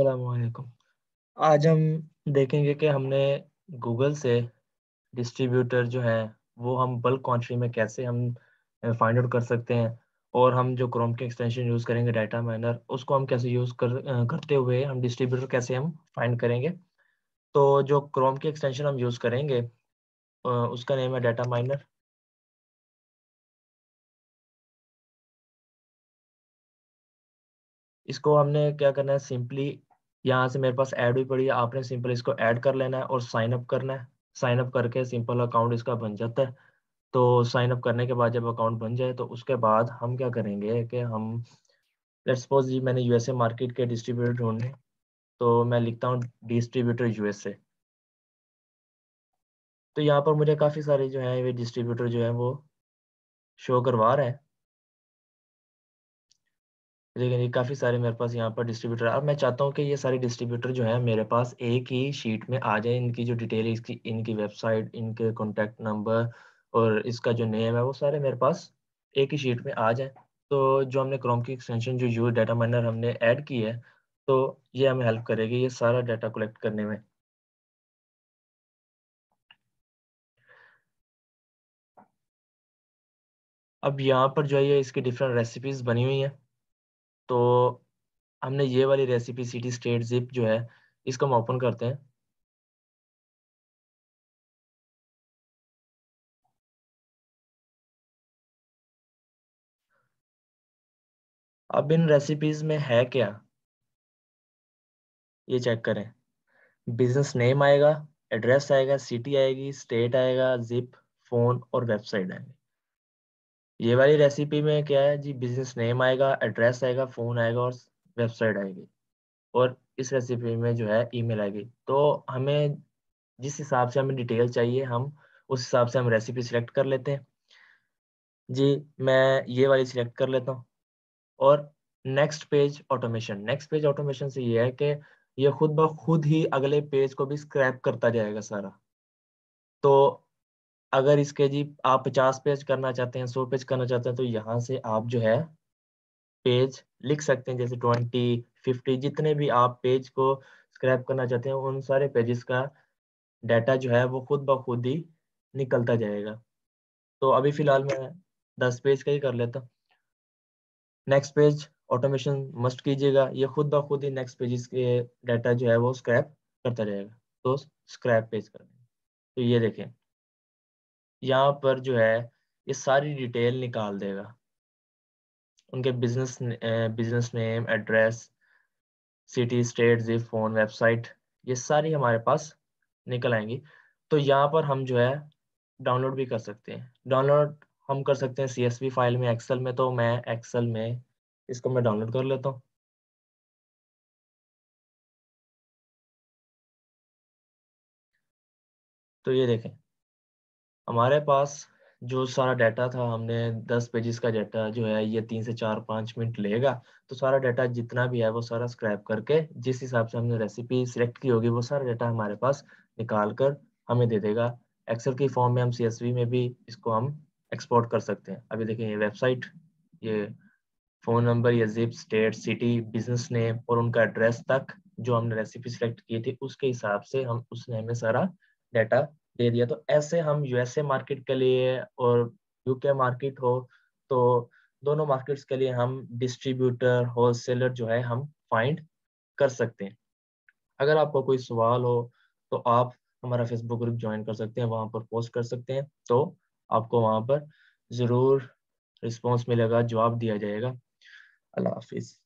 अलैक्म आज हम देखेंगे कि हमने गूगल से डिस्ट्रीब्यूटर जो है वो हम बल्क क्वान्टिटी में कैसे हम फाइंड आउट कर सकते हैं और हम जो क्रोम के एक्सटेंशन यूज़ करेंगे डाटा माइनर उसको हम कैसे यूज़ कर करते हुए हम डिस्ट्रीब्यूटर कैसे हम फाइंड करेंगे तो जो क्रोम के एक्सटेंशन हम यूज़ करेंगे उसका नेम है डाटा माइनर इसको हमने क्या करना है सिंपली यहाँ से मेरे पास ऐड भी पड़ी है आपने सिंपल इसको ऐड कर लेना है और साइन अप करना है साइन अप करके सिंपल अकाउंट इसका बन जाता है तो साइन अप करने के बाद जब अकाउंट बन जाए तो उसके बाद हम क्या करेंगे कि हम लेट सपोज जी मैंने यूएसए मार्केट के डिस्ट्रीब्यूटर ढूंढने तो मैं लिखता हूँ डिस्ट्रीब्यूटर यूएसए तो यहाँ पर मुझे काफ़ी सारे जो है वे डिस्ट्रीब्यूटर जो है वो शो करवा रहे हैं लेकिन ये काफ़ी सारे मेरे पास यहाँ पर डिस्ट्रीब्यूटर अब मैं चाहता हूँ कि ये सारे डिस्ट्रीब्यूटर जो है मेरे पास एक ही शीट में आ जाए इनकी जो डिटेल है इसकी इनकी वेबसाइट इनके कॉन्टेक्ट नंबर और इसका जो नेम है वो सारे मेरे पास एक ही शीट में आ जाए तो जो हमने क्रोम की एक्सटेंशन जो यू डाटा माइनर हमने ऐड की है तो ये हमें हेल्प करेगी ये सारा डाटा कलेक्ट करने में अब यहाँ पर जो है इसकी डिफरेंट रेसिपीज बनी हुई है तो हमने ये वाली रेसिपी सिटी स्टेट जिप जो है इसको हम ओपन करते हैं अब इन रेसिपीज में है क्या ये चेक करें बिजनेस नेम आएगा एड्रेस आएगा सिटी आएगी स्टेट आएगा जिप फोन और वेबसाइट आएगी ये वाली रेसिपी में क्या है जी बिजनेस नेम आएगा एड्रेस आएगा फ़ोन आएगा और वेबसाइट आएगी और इस रेसिपी में जो है ईमेल आएगी तो हमें जिस हिसाब से हमें डिटेल चाहिए हम उस हिसाब से हम रेसिपी सिलेक्ट कर लेते हैं जी मैं ये वाली सिलेक्ट कर लेता हूँ और next page automation next page automation से ये है कि ये खुद ब खुद ही अगले पेज को भी स्क्रैप करता जाएगा सारा तो अगर इसके जी आप पचास पेज करना चाहते हैं सौ पेज करना चाहते हैं तो यहाँ से आप जो है पेज लिख सकते हैं जैसे ट्वेंटी फिफ्टी जितने भी आप पेज को स्क्रैप करना चाहते हैं उन सारे पेजेस का डाटा जो है वो खुद ब खुद ही निकलता जाएगा तो अभी फिलहाल मैं दस पेज का ही कर लेता नेक्स्ट पेज ऑटोमेशन मस्ट कीजिएगा ये खुद ब खुद ही नेक्स्ट पेजेस के डाटा जो है वो स्क्रैप करता जाएगा तो स्क्रैप पेज कर तो ये देखें यहाँ पर जो है ये सारी डिटेल निकाल देगा उनके business business name address city state zip phone website ये सारी हमारे पास निकल आएंगी तो यहाँ पर हम जो है डाउनलोड भी कर सकते हैं डाउनलोड हम कर सकते हैं सी फाइल में एक्सेल में तो मैं एक्सेल में इसको मैं डाउनलोड कर लेता हूँ तो ये देखें हमारे पास जो सारा डाटा था हमने दस पेजेस का डाटा जो है ये तीन से चार पाँच मिनट लेगा तो सारा डाटा जितना भी है वो सारा स्क्रैप करके जिस हिसाब से हमने रेसिपी सिलेक्ट की होगी वो सारा डाटा हमारे पास निकाल कर हमें दे देगा एक्सेल की फॉर्म में हम सी में भी इसको हम एक्सपोर्ट कर सकते हैं अभी देखें ये वेबसाइट ये फ़ोन नंबर या zip state city business name और उनका एड्रेस तक जो हमने रेसिपी सिलेक्ट की थी उसके हिसाब से हम उसने हमें सारा डाटा दे दिया तो ऐसे हम यूएसए मार्केट के लिए और यूके मार्केट हो तो दोनों मार्केट्स के लिए हम डिस्ट्रीब्यूटर होलसेलर जो है हम फाइंड कर सकते हैं अगर आपको कोई सवाल हो तो आप हमारा फेसबुक ग्रुप ज्वाइन कर सकते हैं वहां पर पोस्ट कर सकते हैं तो आपको वहां पर ज़रूर रिस्पॉन्स मिलेगा जवाब दिया जाएगा अल्लाह हाफिज़